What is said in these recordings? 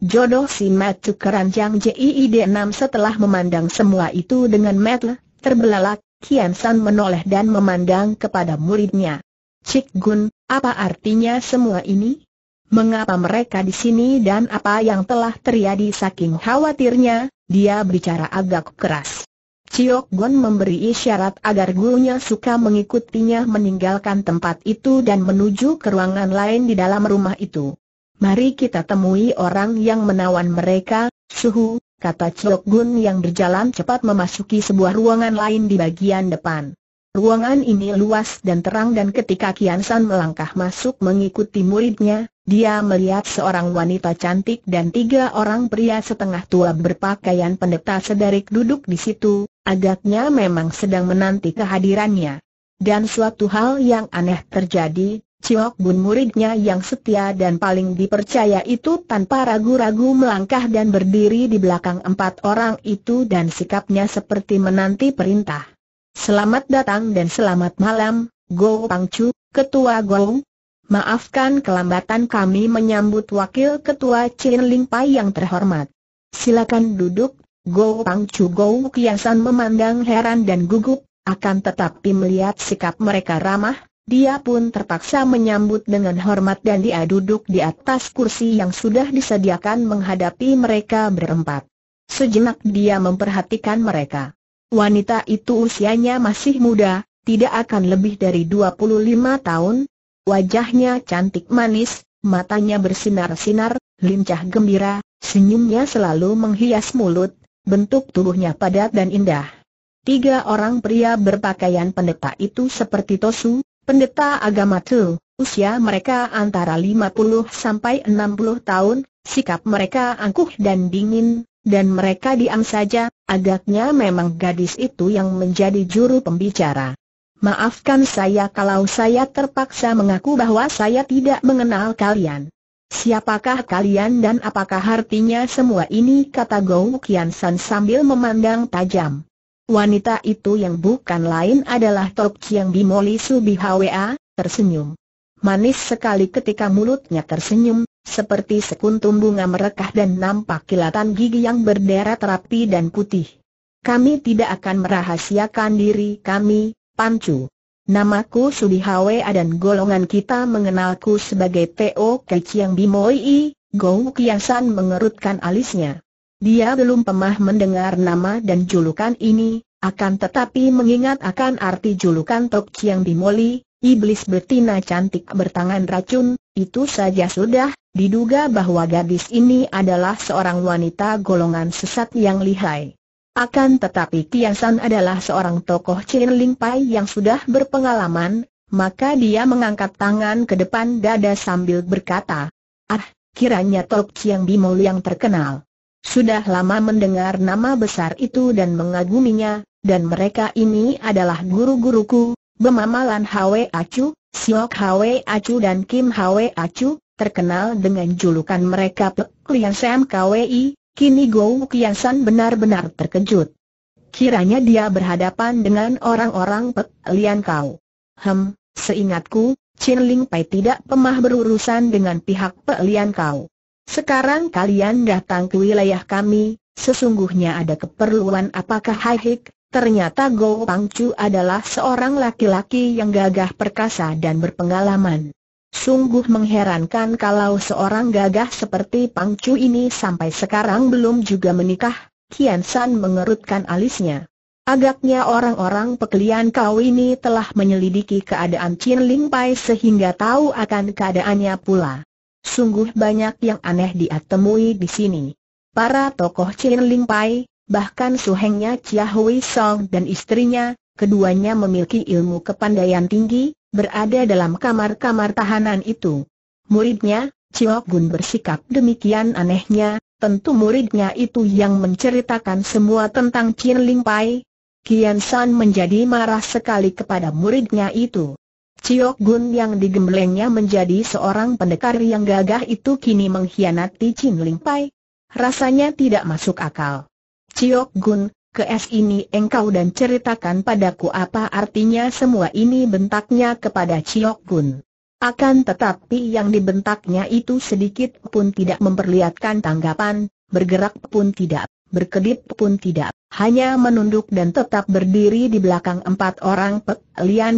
Jodoh si Matthew keranjang jiid 6 setelah memandang semua itu dengan mata terbelalak, Kian San menoleh dan memandang kepada muridnya. Cik Gun, apa artinya semua ini? Mengapa mereka di sini dan apa yang telah terjadi saking khawatirnya, dia bicara agak keras. Ciok Gun memberi isyarat agar gurunya suka mengikutinya meninggalkan tempat itu dan menuju ke ruangan lain di dalam rumah itu. Mari kita temui orang yang menawan mereka, suhu, kata Chok Gun yang berjalan cepat memasuki sebuah ruangan lain di bagian depan. Ruangan ini luas dan terang dan ketika Kian San melangkah masuk mengikuti muridnya, dia melihat seorang wanita cantik dan tiga orang pria setengah tua berpakaian pendeta sederik duduk di situ, agaknya memang sedang menanti kehadirannya. Dan suatu hal yang aneh terjadi, Ciok Bun muridnya yang setia dan paling dipercaya itu tanpa ragu-ragu melangkah dan berdiri di belakang empat orang itu dan sikapnya seperti menanti perintah. Selamat datang dan selamat malam, Go Pangcu, Ketua Go. Maafkan kelambatan kami menyambut Wakil Ketua Chin Ling Pai yang terhormat. Silakan duduk, Go Pangcu Go Kiasan memandang heran dan gugup, akan tetapi melihat sikap mereka ramah, dia pun terpaksa menyambut dengan hormat dan dia duduk di atas kursi yang sudah disediakan menghadapi mereka berempat. Sejenak dia memperhatikan mereka. Wanita itu usianya masih muda, tidak akan lebih dari 25 tahun. Wajahnya cantik manis, matanya bersinar-sinar, lincah gembira, senyumnya selalu menghias mulut, bentuk tubuhnya padat dan indah. Tiga orang pria berpakaian pendeta itu seperti Tosu, pendeta agama Tu, usia mereka antara 50 sampai 60 tahun, sikap mereka angkuh dan dingin, dan mereka diam saja, agaknya memang gadis itu yang menjadi juru pembicara. Maafkan saya kalau saya terpaksa mengaku bahwa saya tidak mengenal kalian. Siapakah kalian dan apakah artinya semua ini kata Gou Kian San sambil memandang tajam. Wanita itu yang bukan lain adalah Tok Chiang Bimoli Hwa, tersenyum. Manis sekali ketika mulutnya tersenyum, seperti sekuntum bunga merekah dan nampak kilatan gigi yang berderet rapi dan putih. Kami tidak akan merahasiakan diri kami, Pancu. Namaku Hwa dan golongan kita mengenalku sebagai T.O. Chiang Bimoi, Gou Kiasan mengerutkan alisnya. Dia belum pernah mendengar nama dan julukan ini, akan tetapi mengingat akan arti julukan Tok Chiang Bimoli, iblis betina cantik bertangan racun, itu saja sudah, diduga bahwa gadis ini adalah seorang wanita golongan sesat yang lihai. Akan tetapi Tiasan adalah seorang tokoh Chin Ling Pai yang sudah berpengalaman, maka dia mengangkat tangan ke depan dada sambil berkata, Ah, kiranya Tok Chiang Bimoli yang terkenal. Sudah lama mendengar nama besar itu dan mengaguminya, dan mereka ini adalah guru-guruku, Bemamalan Hwe Acu, Siok Hwe Acu dan Kim Hwe Acu, terkenal dengan julukan mereka Pek Sam KWI, kini Gou Kian San benar-benar terkejut. Kiranya dia berhadapan dengan orang-orang Pek Lian Kau. Hem, seingatku, Chin Ling Pai tidak pemah berurusan dengan pihak Pek Lian Kau. Sekarang kalian datang ke wilayah kami, sesungguhnya ada keperluan apakah Hai Hik? Ternyata Go Pangcu adalah seorang laki-laki yang gagah perkasa dan berpengalaman. Sungguh mengherankan kalau seorang gagah seperti Pangcu ini sampai sekarang belum juga menikah, Kian San mengerutkan alisnya. Agaknya orang-orang pekelian kau ini telah menyelidiki keadaan Chin Ling Pai sehingga tahu akan keadaannya pula. Sungguh banyak yang aneh dia temui di sini. Para tokoh Chin Ling Pai, bahkan suhengnya Chia Hui Song dan istrinya, keduanya memiliki ilmu kepandaian tinggi, berada dalam kamar-kamar tahanan itu. Muridnya, Chiok Gun bersikap demikian anehnya, tentu muridnya itu yang menceritakan semua tentang Chin Ling Pai. Kian San menjadi marah sekali kepada muridnya itu. Ciok Gun yang digemblengnya menjadi seorang pendekar yang gagah itu kini mengkhianati Chin Ling Pai. Rasanya tidak masuk akal. Ciok Gun, ke es ini engkau dan ceritakan padaku apa artinya semua ini bentaknya kepada Ciok Gun. Akan tetapi yang dibentaknya itu sedikit pun tidak memperlihatkan tanggapan, bergerak pun tidak, berkedip pun tidak, hanya menunduk dan tetap berdiri di belakang empat orang Pek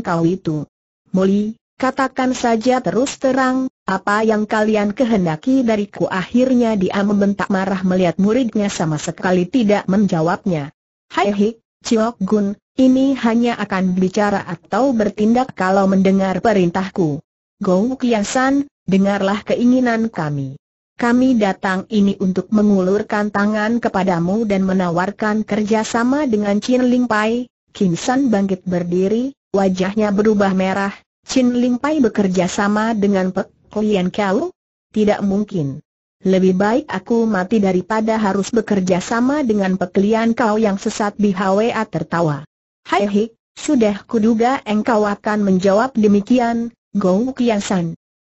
Kau itu. Moli, katakan saja terus terang, apa yang kalian kehendaki dariku akhirnya dia membentak marah melihat muridnya sama sekali tidak menjawabnya. Hai Hei, Ciok Gun, ini hanya akan bicara atau bertindak kalau mendengar perintahku. Gou Kiasan, dengarlah keinginan kami. Kami datang ini untuk mengulurkan tangan kepadamu dan menawarkan kerjasama dengan Chin Ling Pai. Kim San bangkit berdiri, Wajahnya berubah merah, Chin Ling Pai bekerja sama dengan Pek Lian Kau? Tidak mungkin. Lebih baik aku mati daripada harus bekerja sama dengan Pek Lian Kau yang sesat Hwa tertawa. Hai sudah kuduga engkau akan menjawab demikian, Gong Kian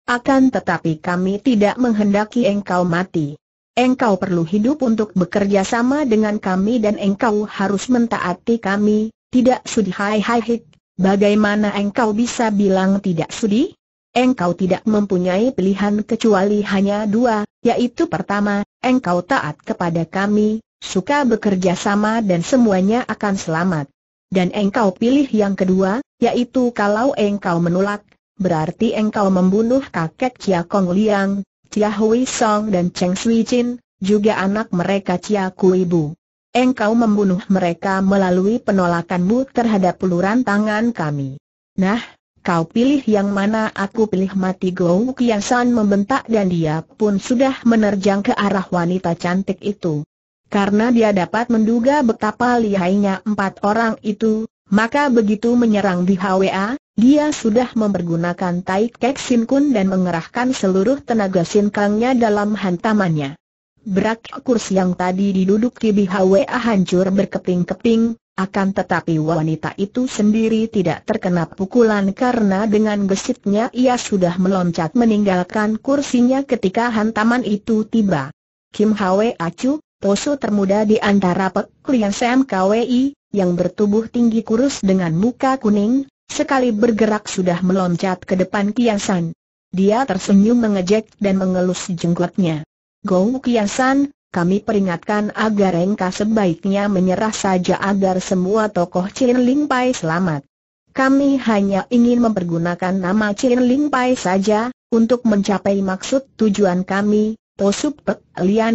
Akan tetapi kami tidak menghendaki engkau mati. Engkau perlu hidup untuk bekerja sama dengan kami dan engkau harus mentaati kami, tidak sudi hai hai hik, Bagaimana engkau bisa bilang tidak sudi? Engkau tidak mempunyai pilihan kecuali hanya dua, yaitu pertama, engkau taat kepada kami, suka bekerja sama dan semuanya akan selamat. Dan engkau pilih yang kedua, yaitu kalau engkau menolak, berarti engkau membunuh kakek Chia Kong Liang, Chia Hui Song dan Cheng Sui Chin, juga anak mereka Chia Kui Bu engkau membunuh mereka melalui penolakanmu terhadap peluran tangan kami. Nah, kau pilih yang mana aku pilih mati Gou Kian membentak dan dia pun sudah menerjang ke arah wanita cantik itu. Karena dia dapat menduga betapa lihainya empat orang itu, maka begitu menyerang di HWA, dia sudah mempergunakan Tai Kek Sin Kun dan mengerahkan seluruh tenaga Sin Kangnya dalam hantamannya. Berak kursi yang tadi diduduki Bihwa hancur berkeping-keping, akan tetapi wanita itu sendiri tidak terkena pukulan karena dengan gesitnya ia sudah meloncat meninggalkan kursinya ketika hantaman itu tiba. Kim Hwa Acu, poso termuda di antara peklian Sam KWI, yang bertubuh tinggi kurus dengan muka kuning, sekali bergerak sudah meloncat ke depan Kiasan. Dia tersenyum mengejek dan mengelus jenggotnya. Gou Kiasan, kami peringatkan agar engkau sebaiknya menyerah saja agar semua tokoh Chin Ling Pai selamat. Kami hanya ingin mempergunakan nama Chin Ling Pai saja, untuk mencapai maksud tujuan kami, Tosup Pek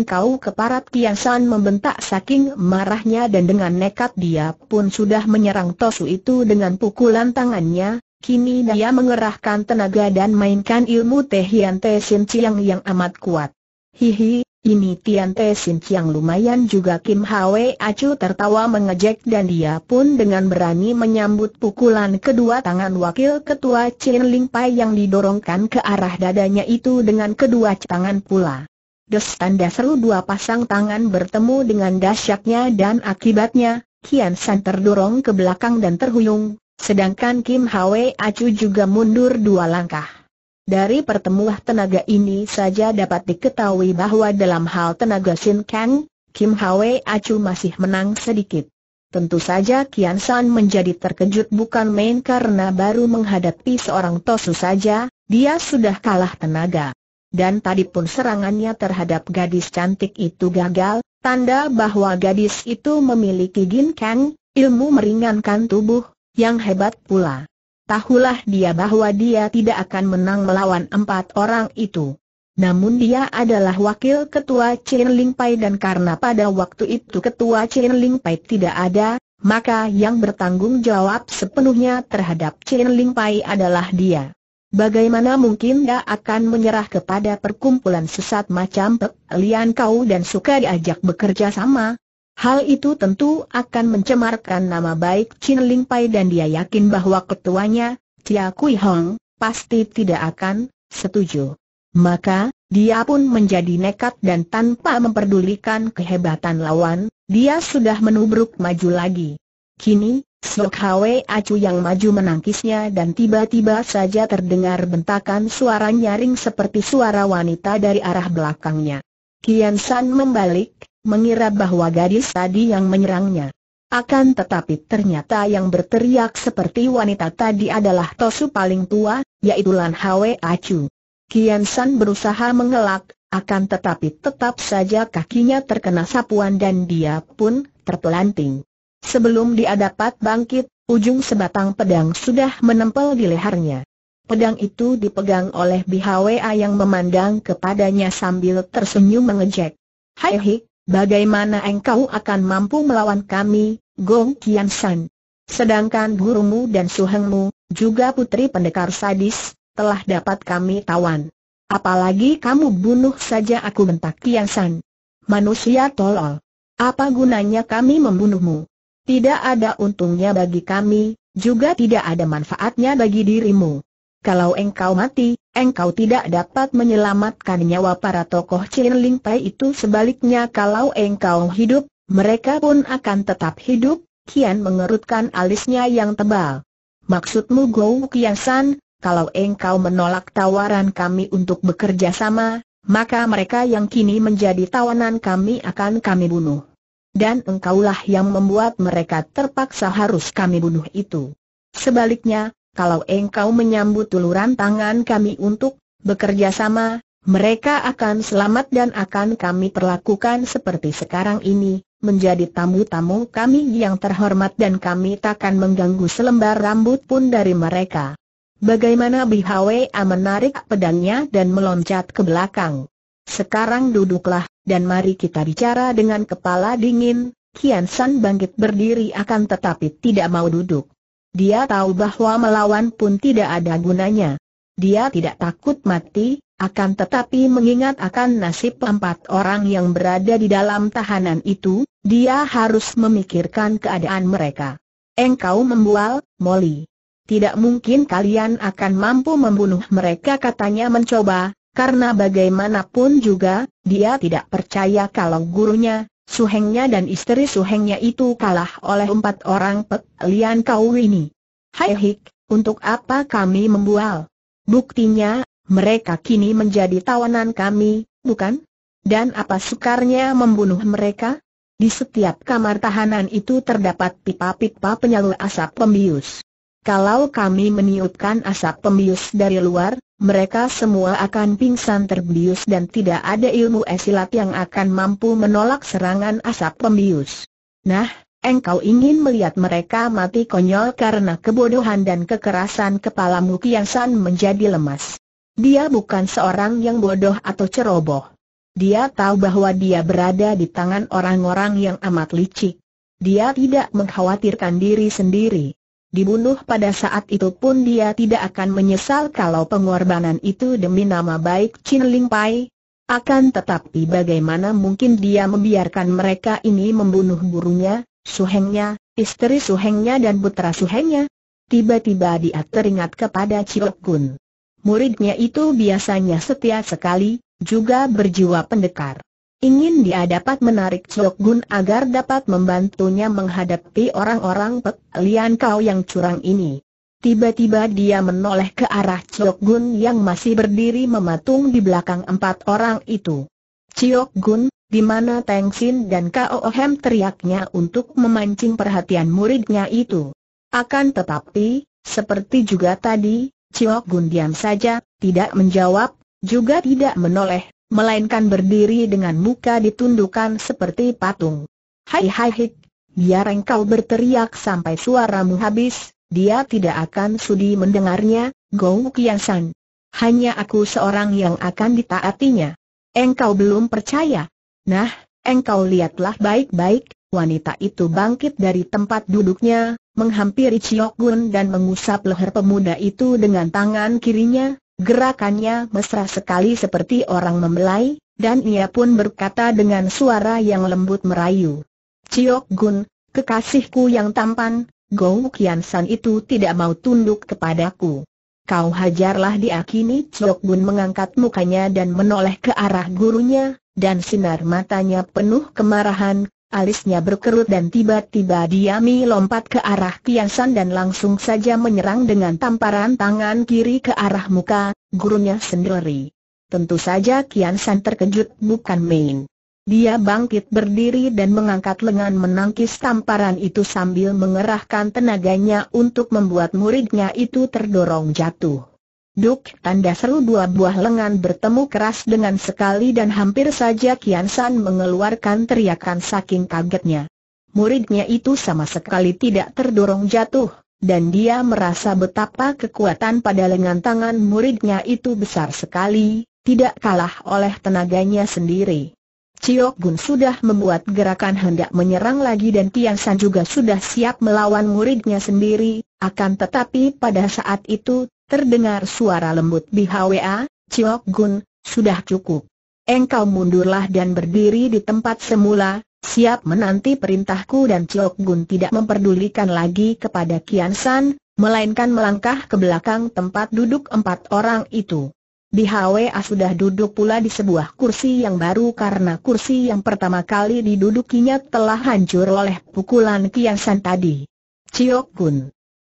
Kau Keparat Kiasan membentak saking marahnya dan dengan nekat dia pun sudah menyerang Tosu itu dengan pukulan tangannya, kini dia mengerahkan tenaga dan mainkan ilmu Teh Hian Teh Sin Chiang yang amat kuat. Hihi, ini Tian Te Sin Chiang lumayan juga Kim Hwe Acu tertawa mengejek dan dia pun dengan berani menyambut pukulan kedua tangan wakil ketua Chin Ling Pai yang didorongkan ke arah dadanya itu dengan kedua tangan pula. Des tanda seru dua pasang tangan bertemu dengan dasyaknya dan akibatnya, Kian San terdorong ke belakang dan terhuyung, sedangkan Kim Hwe Acu juga mundur dua langkah. Dari pertemuan tenaga ini saja dapat diketahui bahwa dalam hal tenaga Shin Kang, Kim Hwa Acu masih menang sedikit. Tentu saja Kian San menjadi terkejut bukan main karena baru menghadapi seorang Tosu saja, dia sudah kalah tenaga. Dan tadi pun serangannya terhadap gadis cantik itu gagal, tanda bahwa gadis itu memiliki Gin Kang, ilmu meringankan tubuh, yang hebat pula tahulah dia bahwa dia tidak akan menang melawan empat orang itu. Namun dia adalah wakil ketua Chen Ling Pai dan karena pada waktu itu ketua Chen Ling Pai tidak ada, maka yang bertanggung jawab sepenuhnya terhadap Chen Ling Pai adalah dia. Bagaimana mungkin dia akan menyerah kepada perkumpulan sesat macam Pek Lian Kau dan suka diajak bekerja sama? Hal itu tentu akan mencemarkan nama baik Chin Ling Pai dan dia yakin bahwa ketuanya, Chia Kui Hong, pasti tidak akan setuju. Maka, dia pun menjadi nekat dan tanpa memperdulikan kehebatan lawan, dia sudah menubruk maju lagi. Kini, Sok Hwe Acu yang maju menangkisnya dan tiba-tiba saja terdengar bentakan suara nyaring seperti suara wanita dari arah belakangnya. Kian San membalik, mengira bahwa gadis tadi yang menyerangnya. Akan tetapi ternyata yang berteriak seperti wanita tadi adalah Tosu paling tua, yaitu Lan Hwe Acu. Kian San berusaha mengelak, akan tetapi tetap saja kakinya terkena sapuan dan dia pun terpelanting. Sebelum dia dapat bangkit, ujung sebatang pedang sudah menempel di lehernya. Pedang itu dipegang oleh Bihwa yang memandang kepadanya sambil tersenyum mengejek. Hai hik, Bagaimana engkau akan mampu melawan kami, Gong Kian San? Sedangkan gurumu dan suhengmu, juga putri pendekar sadis, telah dapat kami tawan. Apalagi kamu bunuh saja aku bentak Kian San. Manusia tolol. Apa gunanya kami membunuhmu? Tidak ada untungnya bagi kami, juga tidak ada manfaatnya bagi dirimu kalau engkau mati, engkau tidak dapat menyelamatkan nyawa para tokoh Ling Pai itu sebaliknya kalau engkau hidup, mereka pun akan tetap hidup, Kian mengerutkan alisnya yang tebal. Maksudmu Gou Kian San, kalau engkau menolak tawaran kami untuk bekerja sama, maka mereka yang kini menjadi tawanan kami akan kami bunuh. Dan engkaulah yang membuat mereka terpaksa harus kami bunuh itu. Sebaliknya, kalau engkau menyambut uluran tangan kami untuk bekerja sama, mereka akan selamat dan akan kami perlakukan seperti sekarang ini, menjadi tamu-tamu kami yang terhormat dan kami takkan mengganggu selembar rambut pun dari mereka. Bagaimana Bihwe menarik pedangnya dan meloncat ke belakang. Sekarang duduklah, dan mari kita bicara dengan kepala dingin, Kian San bangkit berdiri akan tetapi tidak mau duduk. Dia tahu bahwa melawan pun tidak ada gunanya. Dia tidak takut mati, akan tetapi mengingat akan nasib empat orang yang berada di dalam tahanan itu, dia harus memikirkan keadaan mereka. Engkau membual, Molly. Tidak mungkin kalian akan mampu membunuh mereka katanya mencoba, karena bagaimanapun juga, dia tidak percaya kalau gurunya, Suhengnya dan istri Suhengnya itu kalah oleh empat orang Pek Lian Kau ini. Hai Hik, untuk apa kami membual? Buktinya, mereka kini menjadi tawanan kami, bukan? Dan apa sukarnya membunuh mereka? Di setiap kamar tahanan itu terdapat pipa-pipa penyalur asap pembius. Kalau kami meniupkan asap pembius dari luar, mereka semua akan pingsan terbius dan tidak ada ilmu esilat yang akan mampu menolak serangan asap pembius. Nah, engkau ingin melihat mereka mati konyol karena kebodohan dan kekerasan kepalamu Kian San menjadi lemas. Dia bukan seorang yang bodoh atau ceroboh. Dia tahu bahwa dia berada di tangan orang-orang yang amat licik. Dia tidak mengkhawatirkan diri sendiri dibunuh pada saat itu pun dia tidak akan menyesal kalau pengorbanan itu demi nama baik Chin Ling Pai. Akan tetapi bagaimana mungkin dia membiarkan mereka ini membunuh gurunya, suhengnya, istri suhengnya dan putra suhengnya? Tiba-tiba dia teringat kepada Chiok Kun. Muridnya itu biasanya setia sekali, juga berjiwa pendekar. Ingin dia dapat menarik Chok Gun agar dapat membantunya menghadapi orang-orang Pek Lian Kau yang curang ini. Tiba-tiba dia menoleh ke arah Chok Gun yang masih berdiri mematung di belakang empat orang itu. Chok Gun, di mana Teng Sin dan Hem teriaknya untuk memancing perhatian muridnya itu. Akan tetapi, seperti juga tadi, Chok Gun diam saja, tidak menjawab, juga tidak menoleh, melainkan berdiri dengan muka ditundukkan seperti patung. Hai hai hik, biar engkau berteriak sampai suaramu habis, dia tidak akan sudi mendengarnya, Gong Kiasan. Hanya aku seorang yang akan ditaatinya. Engkau belum percaya? Nah, engkau lihatlah baik-baik, wanita itu bangkit dari tempat duduknya, menghampiri Chiok Gun dan mengusap leher pemuda itu dengan tangan kirinya, Gerakannya mesra sekali seperti orang membelai, dan ia pun berkata dengan suara yang lembut merayu. Ciok Gun, kekasihku yang tampan, Gou Kian San itu tidak mau tunduk kepadaku. Kau hajarlah dia kini Ciok Gun mengangkat mukanya dan menoleh ke arah gurunya, dan sinar matanya penuh kemarahan, Alisnya berkerut dan tiba-tiba dia lompat ke arah Kian San dan langsung saja menyerang dengan tamparan tangan kiri ke arah muka, gurunya sendiri. Tentu saja Kian San terkejut bukan main. Dia bangkit berdiri dan mengangkat lengan menangkis tamparan itu sambil mengerahkan tenaganya untuk membuat muridnya itu terdorong jatuh. Duk tanda seru dua buah lengan bertemu keras dengan sekali dan hampir saja Kian San mengeluarkan teriakan saking kagetnya. Muridnya itu sama sekali tidak terdorong jatuh, dan dia merasa betapa kekuatan pada lengan tangan muridnya itu besar sekali, tidak kalah oleh tenaganya sendiri. Ciok Gun sudah membuat gerakan hendak menyerang lagi dan Tian San juga sudah siap melawan muridnya sendiri, akan tetapi pada saat itu Terdengar suara lembut di HWA, Ciok Gun, sudah cukup. Engkau mundurlah dan berdiri di tempat semula, siap menanti perintahku dan Ciok Gun tidak memperdulikan lagi kepada Kian San, melainkan melangkah ke belakang tempat duduk empat orang itu. Di HWA sudah duduk pula di sebuah kursi yang baru karena kursi yang pertama kali didudukinya telah hancur oleh pukulan Kian San tadi. Ciok Gun.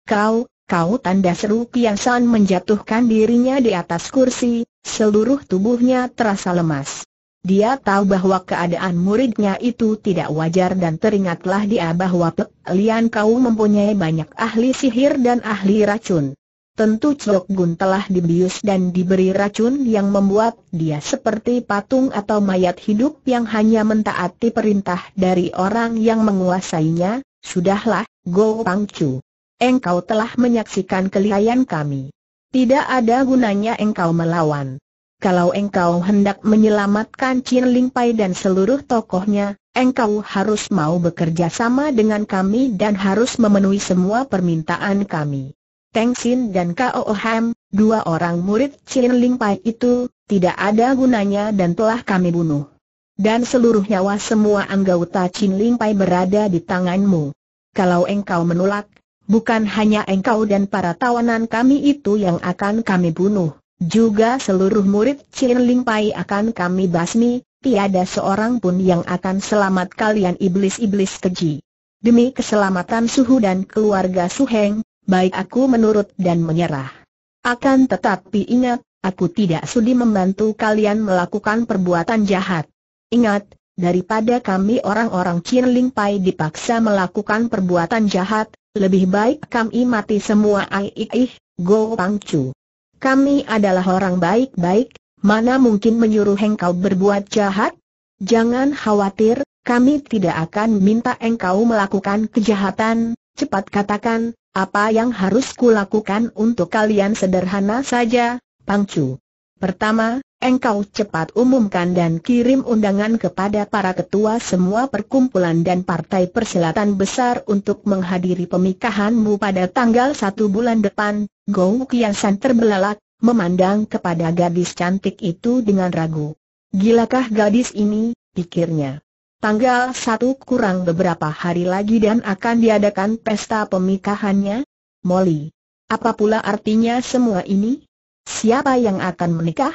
kau, Kau tanda seru Kian San menjatuhkan dirinya di atas kursi, seluruh tubuhnya terasa lemas. Dia tahu bahwa keadaan muridnya itu tidak wajar dan teringatlah dia bahwa Pek Lian Kau mempunyai banyak ahli sihir dan ahli racun. Tentu Cok Gun telah dibius dan diberi racun yang membuat dia seperti patung atau mayat hidup yang hanya mentaati perintah dari orang yang menguasainya, sudahlah, Go Pangcu engkau telah menyaksikan kelihayan kami. Tidak ada gunanya engkau melawan. Kalau engkau hendak menyelamatkan Chin Ling Pai dan seluruh tokohnya, engkau harus mau bekerja sama dengan kami dan harus memenuhi semua permintaan kami. Teng Sin dan Kao Ham, dua orang murid Chin Ling Pai itu, tidak ada gunanya dan telah kami bunuh. Dan seluruh nyawa semua anggota Chin Ling Pai berada di tanganmu. Kalau engkau menolak, Bukan hanya engkau dan para tawanan kami itu yang akan kami bunuh, juga seluruh murid Chin Ling Pai akan kami basmi, tiada seorang pun yang akan selamat kalian iblis-iblis keji. Demi keselamatan Suhu dan keluarga Su Heng, baik aku menurut dan menyerah. Akan tetapi ingat, aku tidak sudi membantu kalian melakukan perbuatan jahat. Ingat, daripada kami orang-orang Chin Ling Pai dipaksa melakukan perbuatan jahat, lebih baik kami mati semua Aiih, Go Pangcu. Kami adalah orang baik-baik, mana mungkin menyuruh engkau berbuat jahat? Jangan khawatir, kami tidak akan minta engkau melakukan kejahatan, cepat katakan, apa yang harus kulakukan untuk kalian sederhana saja, Pangcu. Pertama, engkau cepat umumkan dan kirim undangan kepada para ketua semua perkumpulan dan partai persilatan besar untuk menghadiri pemikahanmu pada tanggal satu bulan depan. Gou Kian San terbelalak, memandang kepada gadis cantik itu dengan ragu. Gilakah gadis ini, pikirnya. Tanggal satu kurang beberapa hari lagi dan akan diadakan pesta pemikahannya? Molly. Apa pula artinya semua ini? Siapa yang akan menikah?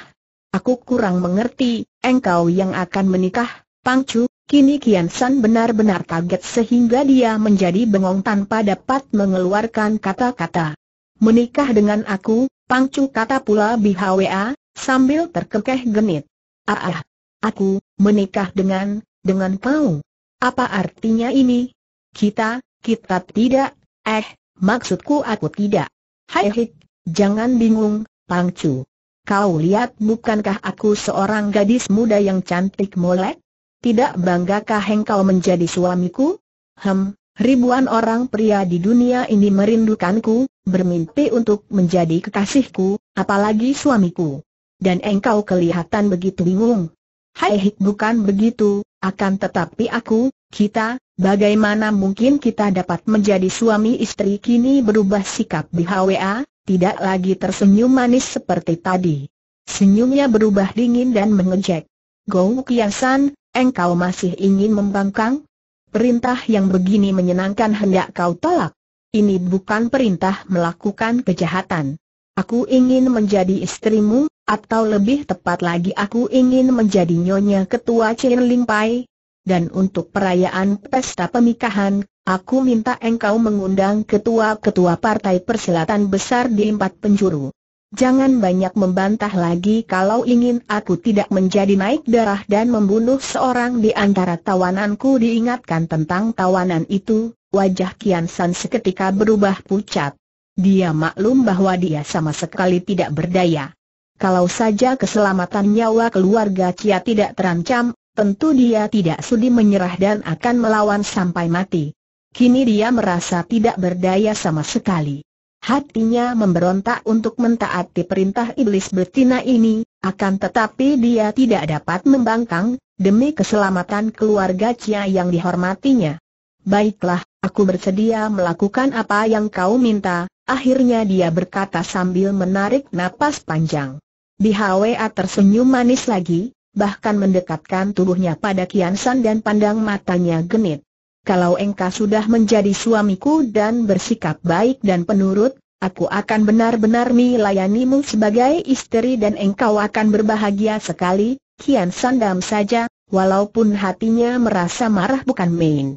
Aku kurang mengerti, engkau yang akan menikah, Pangcu. Kini Kian San benar-benar kaget sehingga dia menjadi bengong tanpa dapat mengeluarkan kata-kata. Menikah dengan aku, Pangcu kata pula Bihwa, sambil terkekeh genit. Ah, ah, aku, menikah dengan, dengan kau. Apa artinya ini? Kita, kita tidak, eh, maksudku aku tidak. Hai hik, jangan bingung, Pangcu. Kau lihat bukankah aku seorang gadis muda yang cantik molek? Tidak banggakah engkau menjadi suamiku? Hem, ribuan orang pria di dunia ini merindukanku, bermimpi untuk menjadi kekasihku, apalagi suamiku. Dan engkau kelihatan begitu bingung. Hai bukan begitu, akan tetapi aku, kita, bagaimana mungkin kita dapat menjadi suami istri kini berubah sikap di HWA? tidak lagi tersenyum manis seperti tadi. Senyumnya berubah dingin dan mengejek. Gou Kiasan, engkau masih ingin membangkang? Perintah yang begini menyenangkan hendak kau tolak. Ini bukan perintah melakukan kejahatan. Aku ingin menjadi istrimu, atau lebih tepat lagi aku ingin menjadi nyonya ketua Chen Ling Pai. Dan untuk perayaan pesta pemikahan. Aku minta engkau mengundang ketua-ketua partai persilatan besar di empat penjuru. Jangan banyak membantah lagi kalau ingin aku tidak menjadi naik darah dan membunuh seorang di antara tawananku diingatkan tentang tawanan itu, wajah Kian San seketika berubah pucat. Dia maklum bahwa dia sama sekali tidak berdaya. Kalau saja keselamatan nyawa keluarga Kia tidak terancam, tentu dia tidak sudi menyerah dan akan melawan sampai mati. Kini dia merasa tidak berdaya sama sekali. Hatinya memberontak untuk mentaati perintah iblis betina ini, akan tetapi dia tidak dapat membangkang, demi keselamatan keluarga Cia yang dihormatinya. Baiklah, aku bersedia melakukan apa yang kau minta, akhirnya dia berkata sambil menarik napas panjang. BHWA tersenyum manis lagi, bahkan mendekatkan tubuhnya pada Kian San dan pandang matanya genit kalau engkau sudah menjadi suamiku dan bersikap baik dan penurut, aku akan benar-benar melayanimu sebagai istri dan engkau akan berbahagia sekali, Kian Sandam saja, walaupun hatinya merasa marah bukan main.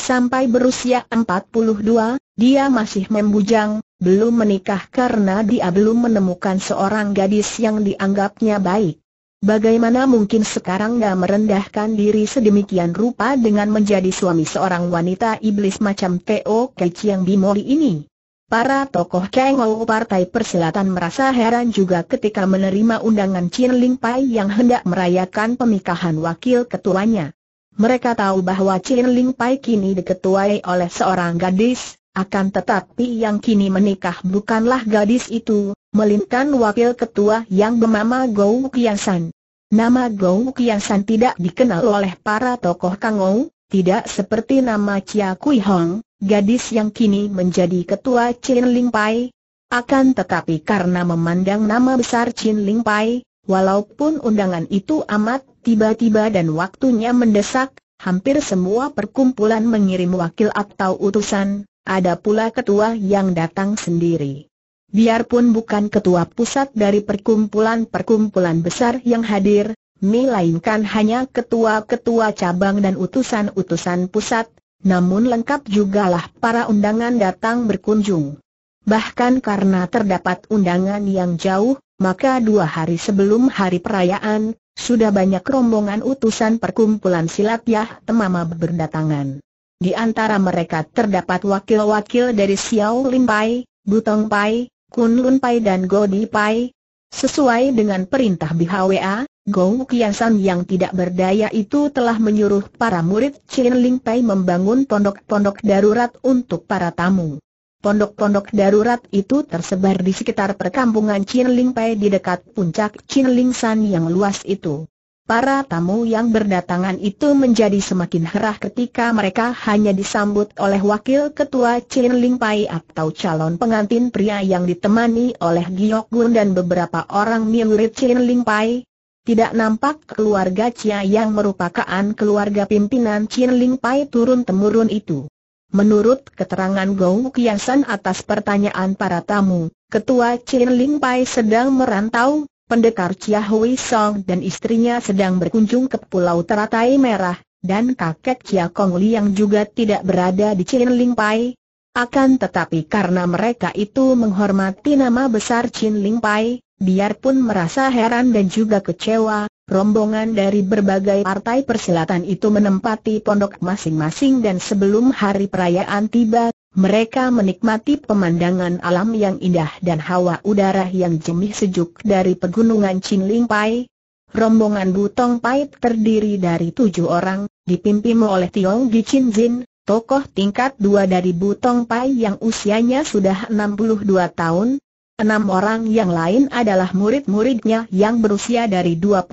Sampai berusia 42, dia masih membujang, belum menikah karena dia belum menemukan seorang gadis yang dianggapnya baik. Bagaimana mungkin sekarang gak merendahkan diri sedemikian rupa dengan menjadi suami seorang wanita iblis macam Teo Keciang Bimoli ini? Para tokoh Kengou Partai Persilatan merasa heran juga ketika menerima undangan Chin Ling Pai yang hendak merayakan pemikahan wakil ketuanya. Mereka tahu bahwa Chin Ling Pai kini diketuai oleh seorang gadis, akan tetapi yang kini menikah bukanlah gadis itu, melainkan wakil ketua yang bernama Gou Kiansan. Nama Gou Kiansan tidak dikenal oleh para tokoh Kangou, tidak seperti nama Chia Kui Hong, gadis yang kini menjadi ketua Chin Ling Pai. Akan tetapi karena memandang nama besar Chin Ling Pai, walaupun undangan itu amat tiba-tiba dan waktunya mendesak, hampir semua perkumpulan mengirim wakil atau utusan, ada pula ketua yang datang sendiri. Biarpun bukan ketua pusat dari perkumpulan-perkumpulan besar yang hadir, melainkan hanya ketua-ketua cabang dan utusan-utusan pusat, namun lengkap jugalah para undangan datang berkunjung. Bahkan karena terdapat undangan yang jauh, maka dua hari sebelum hari perayaan, sudah banyak rombongan utusan perkumpulan silat Yah Temama berdatangan. Di antara mereka terdapat wakil-wakil dari Xiao Lim Pai, Butong Pai, Kun Lun Pai dan Godi Pai. Sesuai dengan perintah BHWA, Gong Kiansan yang tidak berdaya itu telah menyuruh para murid Chin Ling Pai membangun pondok-pondok darurat untuk para tamu. Pondok-pondok darurat itu tersebar di sekitar perkampungan Chin Ling Pai di dekat puncak Chin Ling San yang luas itu. Para tamu yang berdatangan itu menjadi semakin herah ketika mereka hanya disambut oleh Wakil Ketua Chin Ling Pai atau calon pengantin pria yang ditemani oleh Giok Gun dan beberapa orang militer Chin Ling Pai. Tidak nampak keluarga Chia yang merupakan keluarga pimpinan Chin Ling Pai turun-temurun itu. Menurut keterangan Gou Kiasan atas pertanyaan para tamu, Ketua Chin Ling Pai sedang merantau pendekar Chia Hui Song dan istrinya sedang berkunjung ke Pulau Teratai Merah, dan kakek Chia Kong Liang juga tidak berada di Chin Ling Pai. Akan tetapi karena mereka itu menghormati nama besar Chin Ling Pai, biarpun merasa heran dan juga kecewa, rombongan dari berbagai partai persilatan itu menempati pondok masing-masing dan sebelum hari perayaan tiba, mereka menikmati pemandangan alam yang indah dan hawa udara yang jemih sejuk dari pegunungan Chinling Pai. Rombongan Butong Pait terdiri dari tujuh orang, dipimpin oleh Tiong Gichin Jin, tokoh tingkat dua dari Butong Pai yang usianya sudah 62 tahun, Enam orang yang lain adalah murid-muridnya yang berusia dari 25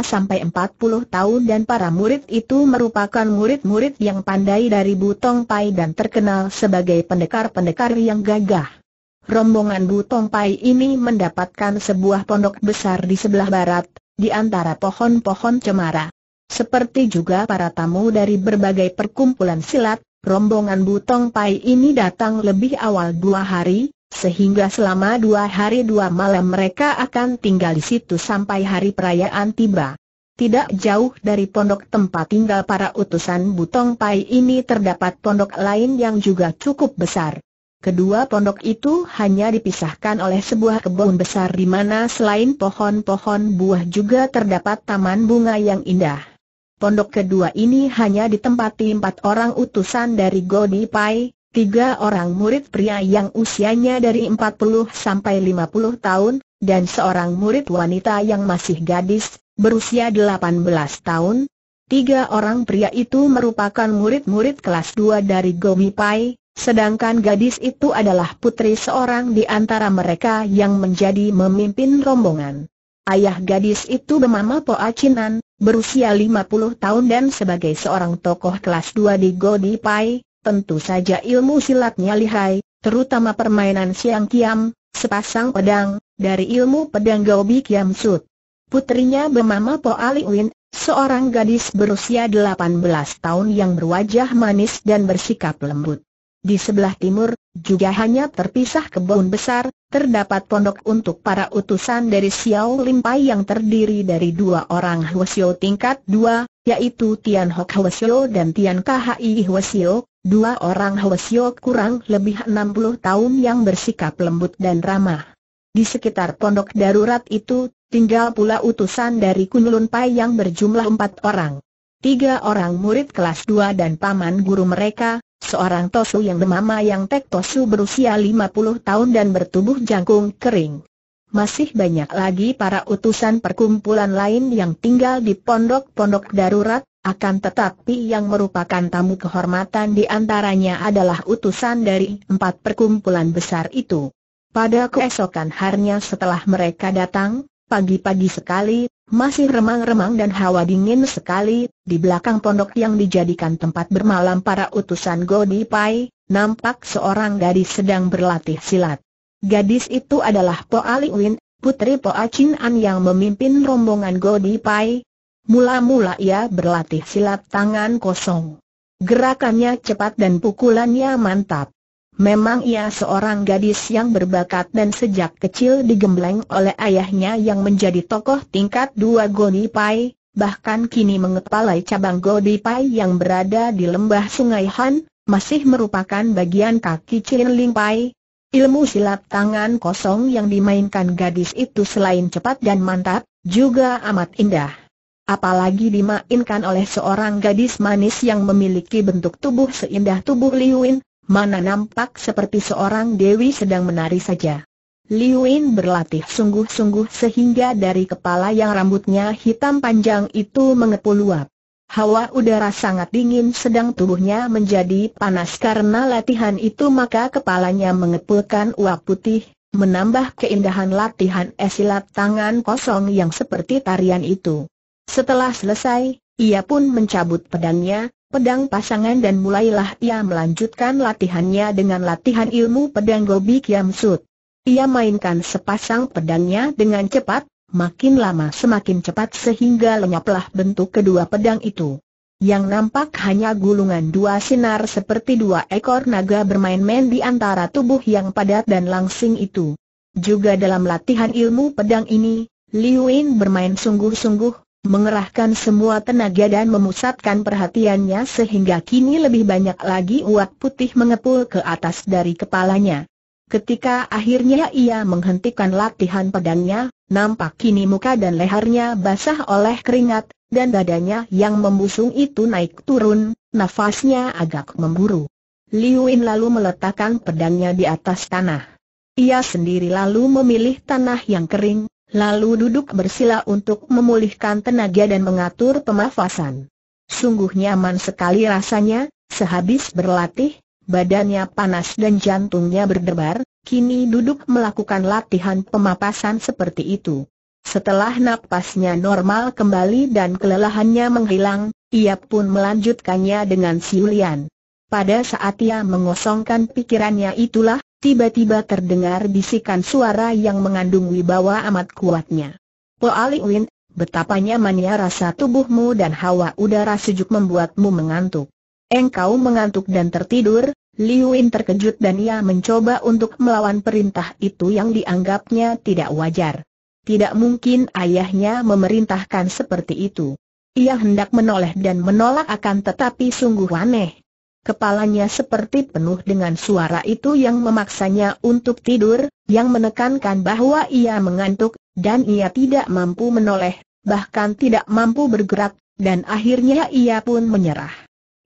sampai 40 tahun dan para murid itu merupakan murid-murid yang pandai dari Butong Pai dan terkenal sebagai pendekar-pendekar yang gagah. Rombongan Butong Pai ini mendapatkan sebuah pondok besar di sebelah barat, di antara pohon-pohon cemara. Seperti juga para tamu dari berbagai perkumpulan silat, rombongan Butong Pai ini datang lebih awal dua hari, sehingga selama dua hari dua malam mereka akan tinggal di situ sampai hari perayaan tiba. Tidak jauh dari pondok tempat tinggal para utusan Butong Pai ini terdapat pondok lain yang juga cukup besar. Kedua pondok itu hanya dipisahkan oleh sebuah kebun besar di mana selain pohon-pohon buah juga terdapat taman bunga yang indah. Pondok kedua ini hanya ditempati empat orang utusan dari Godi Pai, tiga orang murid pria yang usianya dari 40 sampai 50 tahun, dan seorang murid wanita yang masih gadis, berusia 18 tahun. Tiga orang pria itu merupakan murid-murid kelas 2 dari Gomi Pai, sedangkan gadis itu adalah putri seorang di antara mereka yang menjadi memimpin rombongan. Ayah gadis itu bernama Po berusia 50 tahun dan sebagai seorang tokoh kelas 2 di Godi Pai, Tentu saja ilmu silatnya lihai, terutama permainan siang kiam, sepasang pedang, dari ilmu pedang Gobi Kiam sud. Putrinya bemama Po Ali Win, seorang gadis berusia 18 tahun yang berwajah manis dan bersikap lembut. Di sebelah timur, juga hanya terpisah kebun besar, terdapat pondok untuk para utusan dari Xiao Limpai yang terdiri dari dua orang Hwasyo tingkat dua, yaitu Tian Hok Hwasyo dan Tian Khi Hwasyo, Dua orang Hwasyo kurang lebih 60 tahun yang bersikap lembut dan ramah. Di sekitar pondok darurat itu, tinggal pula utusan dari Kunlun Pai yang berjumlah empat orang. Tiga orang murid kelas dua dan paman guru mereka, seorang Tosu yang bernama Yang Tek Tosu berusia 50 tahun dan bertubuh jangkung kering. Masih banyak lagi para utusan perkumpulan lain yang tinggal di pondok-pondok darurat, akan tetapi yang merupakan tamu kehormatan di antaranya adalah utusan dari empat perkumpulan besar itu. Pada keesokan harinya setelah mereka datang, pagi-pagi sekali, masih remang-remang dan hawa dingin sekali, di belakang pondok yang dijadikan tempat bermalam para utusan Godi Pai, nampak seorang gadis sedang berlatih silat. Gadis itu adalah Po Ali Win, putri Po Achin An yang memimpin rombongan Godi Pai, Mula-mula ia berlatih silat tangan kosong. Gerakannya cepat dan pukulannya mantap. Memang ia seorang gadis yang berbakat dan sejak kecil digembleng oleh ayahnya yang menjadi tokoh tingkat dua goni pai. bahkan kini mengepalai cabang goni pai yang berada di lembah Sungai Han, masih merupakan bagian kaki Chin Ling Pai. Ilmu silat tangan kosong yang dimainkan gadis itu selain cepat dan mantap, juga amat indah apalagi dimainkan oleh seorang gadis manis yang memiliki bentuk tubuh seindah tubuh Liu Liuin, mana nampak seperti seorang dewi sedang menari saja. Liu Liuin berlatih sungguh-sungguh sehingga dari kepala yang rambutnya hitam panjang itu mengepul uap. Hawa udara sangat dingin sedang tubuhnya menjadi panas karena latihan itu maka kepalanya mengepulkan uap putih, menambah keindahan latihan esilat tangan kosong yang seperti tarian itu. Setelah selesai, ia pun mencabut pedangnya, pedang pasangan dan mulailah ia melanjutkan latihannya dengan latihan ilmu pedang Gobi Kiam Sut. Ia mainkan sepasang pedangnya dengan cepat, makin lama semakin cepat sehingga lenyaplah bentuk kedua pedang itu. Yang nampak hanya gulungan dua sinar seperti dua ekor naga bermain-main di antara tubuh yang padat dan langsing itu. Juga dalam latihan ilmu pedang ini, Liu Yin bermain sungguh-sungguh, mengerahkan semua tenaga dan memusatkan perhatiannya sehingga kini lebih banyak lagi uap putih mengepul ke atas dari kepalanya. Ketika akhirnya ia menghentikan latihan pedangnya, nampak kini muka dan lehernya basah oleh keringat, dan dadanya yang membusung itu naik turun, nafasnya agak memburu. Liu In lalu meletakkan pedangnya di atas tanah. Ia sendiri lalu memilih tanah yang kering, lalu duduk bersila untuk memulihkan tenaga dan mengatur pemafasan. Sungguh nyaman sekali rasanya, sehabis berlatih, badannya panas dan jantungnya berdebar, kini duduk melakukan latihan pemapasan seperti itu. Setelah napasnya normal kembali dan kelelahannya menghilang, ia pun melanjutkannya dengan siulian. Pada saat ia mengosongkan pikirannya itulah, tiba-tiba terdengar bisikan suara yang mengandung wibawa amat kuatnya. Po Ali Win, betapa nyamannya rasa tubuhmu dan hawa udara sejuk membuatmu mengantuk. Engkau mengantuk dan tertidur, Liu Win terkejut dan ia mencoba untuk melawan perintah itu yang dianggapnya tidak wajar. Tidak mungkin ayahnya memerintahkan seperti itu. Ia hendak menoleh dan menolak akan tetapi sungguh aneh, Kepalanya seperti penuh dengan suara itu yang memaksanya untuk tidur, yang menekankan bahwa ia mengantuk, dan ia tidak mampu menoleh, bahkan tidak mampu bergerak, dan akhirnya ia pun menyerah.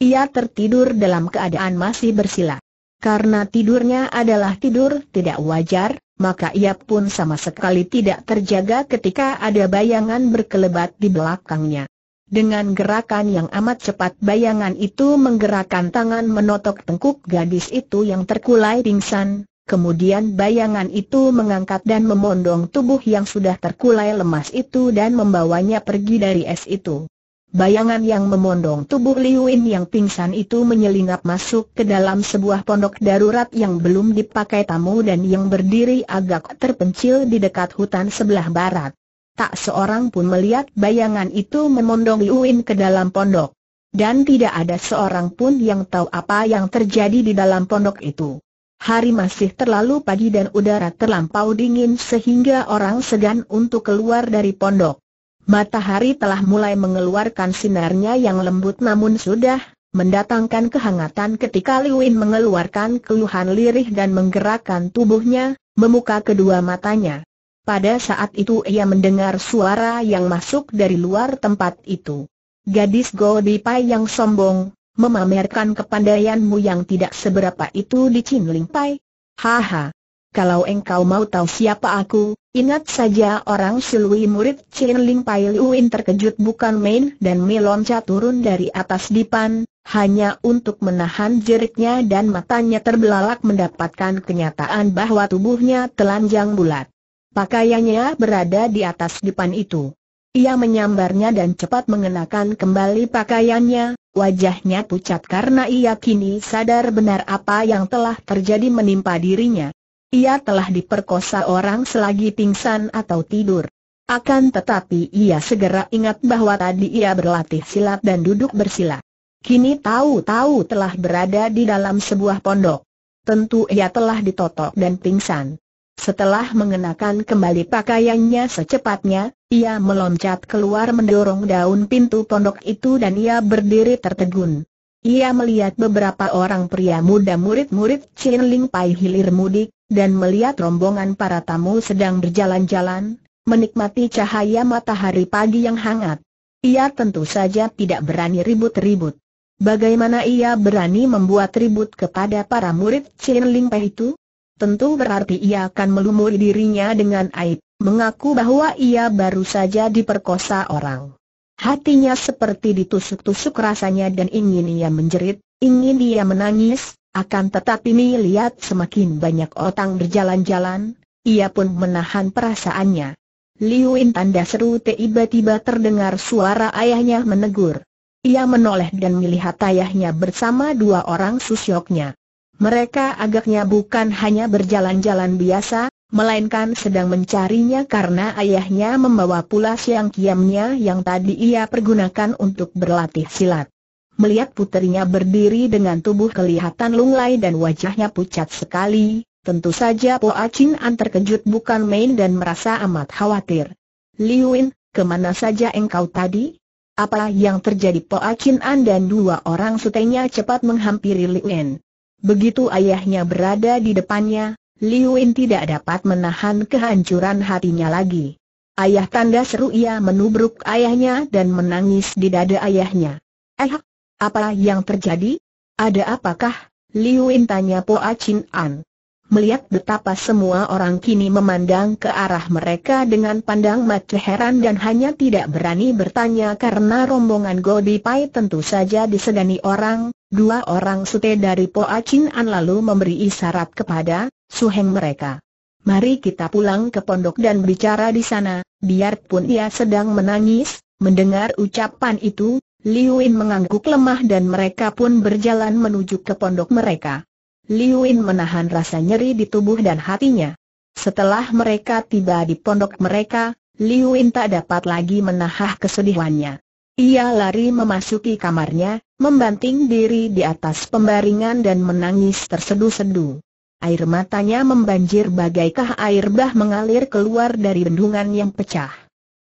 Ia tertidur dalam keadaan masih bersila. Karena tidurnya adalah tidur tidak wajar, maka ia pun sama sekali tidak terjaga ketika ada bayangan berkelebat di belakangnya. Dengan gerakan yang amat cepat bayangan itu menggerakkan tangan menotok tengkuk gadis itu yang terkulai pingsan, kemudian bayangan itu mengangkat dan memondong tubuh yang sudah terkulai lemas itu dan membawanya pergi dari es itu. Bayangan yang memondong tubuh Liuin yang pingsan itu menyelinap masuk ke dalam sebuah pondok darurat yang belum dipakai tamu dan yang berdiri agak terpencil di dekat hutan sebelah barat tak seorang pun melihat bayangan itu memondong Liuin ke dalam pondok. Dan tidak ada seorang pun yang tahu apa yang terjadi di dalam pondok itu. Hari masih terlalu pagi dan udara terlampau dingin sehingga orang segan untuk keluar dari pondok. Matahari telah mulai mengeluarkan sinarnya yang lembut namun sudah mendatangkan kehangatan ketika Liuin mengeluarkan keluhan lirih dan menggerakkan tubuhnya, memuka kedua matanya. Pada saat itu ia mendengar suara yang masuk dari luar tempat itu. Gadis Pai yang sombong, memamerkan kepandaianmu yang tidak seberapa itu di Chin Ling Pai. Haha. Kalau engkau mau tahu siapa aku, ingat saja orang silui murid Chin Ling Pai Luin terkejut bukan main dan meloncat turun dari atas dipan, hanya untuk menahan jeritnya dan matanya terbelalak mendapatkan kenyataan bahwa tubuhnya telanjang bulat. Pakaiannya berada di atas dipan itu. Ia menyambarnya dan cepat mengenakan kembali pakaiannya, wajahnya pucat karena ia kini sadar benar apa yang telah terjadi menimpa dirinya. Ia telah diperkosa orang selagi pingsan atau tidur. Akan tetapi ia segera ingat bahwa tadi ia berlatih silat dan duduk bersila. Kini tahu-tahu telah berada di dalam sebuah pondok. Tentu ia telah ditotok dan pingsan. Setelah mengenakan kembali pakaiannya secepatnya, ia meloncat keluar mendorong daun pintu pondok itu dan ia berdiri tertegun. Ia melihat beberapa orang pria muda murid-murid Chin Ling Pai hilir mudik, dan melihat rombongan para tamu sedang berjalan-jalan, menikmati cahaya matahari pagi yang hangat. Ia tentu saja tidak berani ribut-ribut. Bagaimana ia berani membuat ribut kepada para murid Chin Ling Pai itu? tentu berarti ia akan melumuri dirinya dengan aib, mengaku bahwa ia baru saja diperkosa orang. Hatinya seperti ditusuk-tusuk rasanya dan ingin ia menjerit, ingin ia menangis, akan tetapi lihat semakin banyak orang berjalan-jalan, ia pun menahan perasaannya. Liu In tanda seru tiba-tiba terdengar suara ayahnya menegur. Ia menoleh dan melihat ayahnya bersama dua orang susyoknya. Mereka agaknya bukan hanya berjalan-jalan biasa, melainkan sedang mencarinya karena ayahnya membawa pula siang kiamnya yang tadi ia pergunakan untuk berlatih silat. Melihat putrinya berdiri dengan tubuh kelihatan lunglai dan wajahnya pucat sekali, tentu saja Po Acin An terkejut bukan main dan merasa amat khawatir. Wen, kemana saja engkau tadi? Apa yang terjadi Po Acin An dan dua orang sutenya cepat menghampiri Wen. Begitu ayahnya berada di depannya, Liu Yin tidak dapat menahan kehancuran hatinya lagi. Ayah tanda seru ia menubruk ayahnya dan menangis di dada ayahnya. Eh, apa yang terjadi? Ada apakah? Liu Liuin tanya Po A Chin An. Melihat betapa semua orang kini memandang ke arah mereka dengan pandang mata heran dan hanya tidak berani bertanya karena rombongan Godi Pai tentu saja disegani orang, Dua orang sute dari Po Chin An lalu memberi isyarat kepada suheng mereka. Mari kita pulang ke pondok dan bicara di sana, biarpun ia sedang menangis, mendengar ucapan itu, Liuin mengangguk lemah dan mereka pun berjalan menuju ke pondok mereka. Liuin menahan rasa nyeri di tubuh dan hatinya. Setelah mereka tiba di pondok mereka, Liuin tak dapat lagi menahah kesedihannya. Ia lari memasuki kamarnya, membanting diri di atas pembaringan dan menangis tersedu-sedu. Air matanya membanjir bagaikah air bah mengalir keluar dari bendungan yang pecah.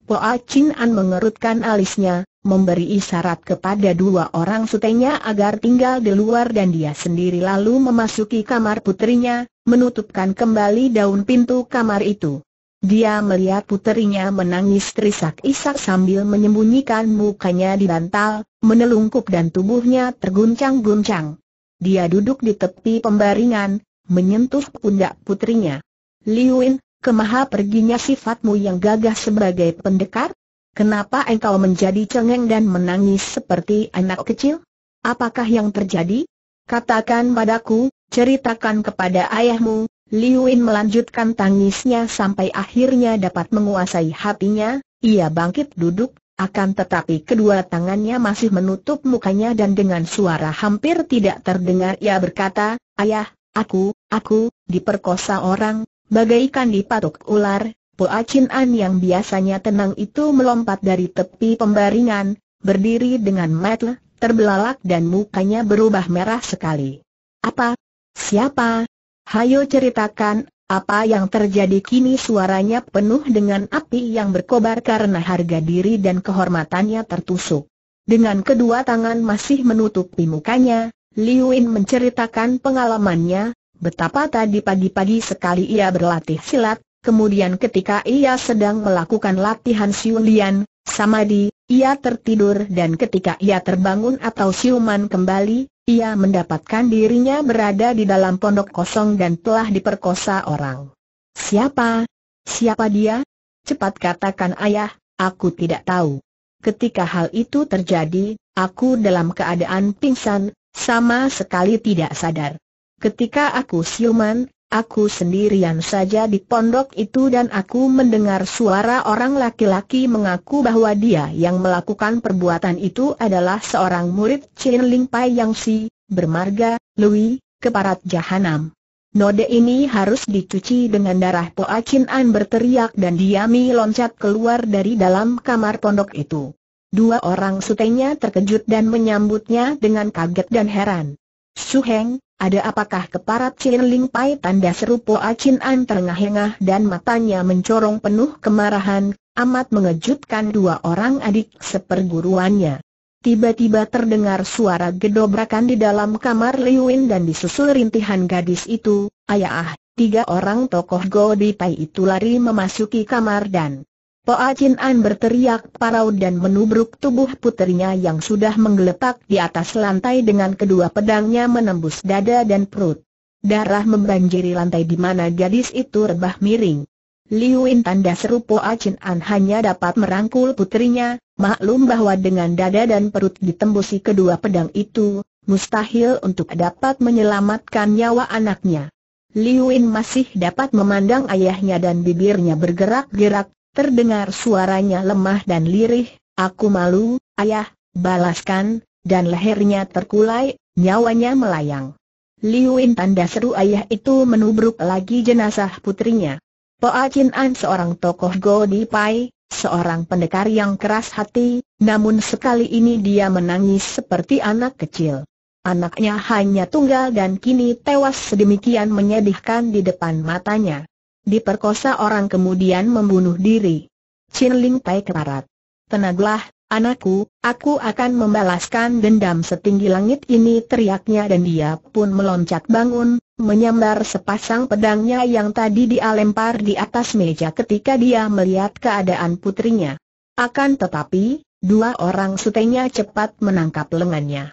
Poa Chin An mengerutkan alisnya, memberi isyarat kepada dua orang sutenya agar tinggal di luar dan dia sendiri lalu memasuki kamar putrinya, menutupkan kembali daun pintu kamar itu. Dia melihat puterinya menangis terisak-isak sambil menyembunyikan mukanya di bantal, menelungkup dan tubuhnya terguncang-guncang. Dia duduk di tepi pembaringan, menyentuh pundak putrinya. Liuin, kemaha perginya sifatmu yang gagah sebagai pendekar? Kenapa engkau menjadi cengeng dan menangis seperti anak kecil? Apakah yang terjadi? Katakan padaku, ceritakan kepada ayahmu, Liuin melanjutkan tangisnya sampai akhirnya dapat menguasai hatinya, ia bangkit duduk, akan tetapi kedua tangannya masih menutup mukanya dan dengan suara hampir tidak terdengar ia berkata, Ayah, aku, aku, diperkosa orang, bagaikan dipatuk ular, Poacin An yang biasanya tenang itu melompat dari tepi pembaringan, berdiri dengan metel, terbelalak dan mukanya berubah merah sekali. Apa? Siapa? Hayo ceritakan, apa yang terjadi kini suaranya penuh dengan api yang berkobar karena harga diri dan kehormatannya tertusuk. Dengan kedua tangan masih menutupi mukanya, Liu Yin menceritakan pengalamannya, betapa tadi pagi-pagi sekali ia berlatih silat, kemudian ketika ia sedang melakukan latihan siulian, samadi, ia tertidur dan ketika ia terbangun atau siuman kembali, ia mendapatkan dirinya berada di dalam pondok kosong dan telah diperkosa orang. Siapa? Siapa dia? Cepat katakan ayah, aku tidak tahu. Ketika hal itu terjadi, aku dalam keadaan pingsan, sama sekali tidak sadar. Ketika aku siuman, Aku sendirian saja di pondok itu dan aku mendengar suara orang laki-laki mengaku bahwa dia yang melakukan perbuatan itu adalah seorang murid Chin Ling Pai Yang Si, bermarga, Lui, keparat jahanam. Node ini harus dicuci dengan darah Poa Chin An berteriak dan Diami loncat keluar dari dalam kamar pondok itu. Dua orang sutenya terkejut dan menyambutnya dengan kaget dan heran. Suheng, ada apakah keparat Ling Pai tanda seru Po Tengah An terengah-engah dan matanya mencorong penuh kemarahan, amat mengejutkan dua orang adik seperguruannya. Tiba-tiba terdengar suara gedobrakan di dalam kamar Wen dan disusul rintihan gadis itu, ayah, tiga orang tokoh Di Pai itu lari memasuki kamar dan Poacin An berteriak parau dan menubruk tubuh putrinya yang sudah menggeletak di atas lantai dengan kedua pedangnya menembus dada dan perut. Darah membanjiri lantai di mana gadis itu rebah miring. Liu In tanda seru Poacin An hanya dapat merangkul putrinya, maklum bahwa dengan dada dan perut ditembusi kedua pedang itu, mustahil untuk dapat menyelamatkan nyawa anaknya. Liu In masih dapat memandang ayahnya dan bibirnya bergerak-gerak, Terdengar suaranya lemah dan lirih, aku malu, ayah, balaskan, dan lehernya terkulai, nyawanya melayang. Liuin tanda seru ayah itu menubruk lagi jenazah putrinya. Poa Chin An seorang tokoh Di Pai, seorang pendekar yang keras hati, namun sekali ini dia menangis seperti anak kecil. Anaknya hanya tunggal dan kini tewas sedemikian menyedihkan di depan matanya diperkosa orang kemudian membunuh diri. Chin Ling Tai keparat. Tenaglah, anakku, aku akan membalaskan dendam setinggi langit ini teriaknya dan dia pun meloncat bangun, menyambar sepasang pedangnya yang tadi dia lempar di atas meja ketika dia melihat keadaan putrinya. Akan tetapi, dua orang sutenya cepat menangkap lengannya.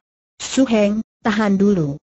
Heng, tahan dulu.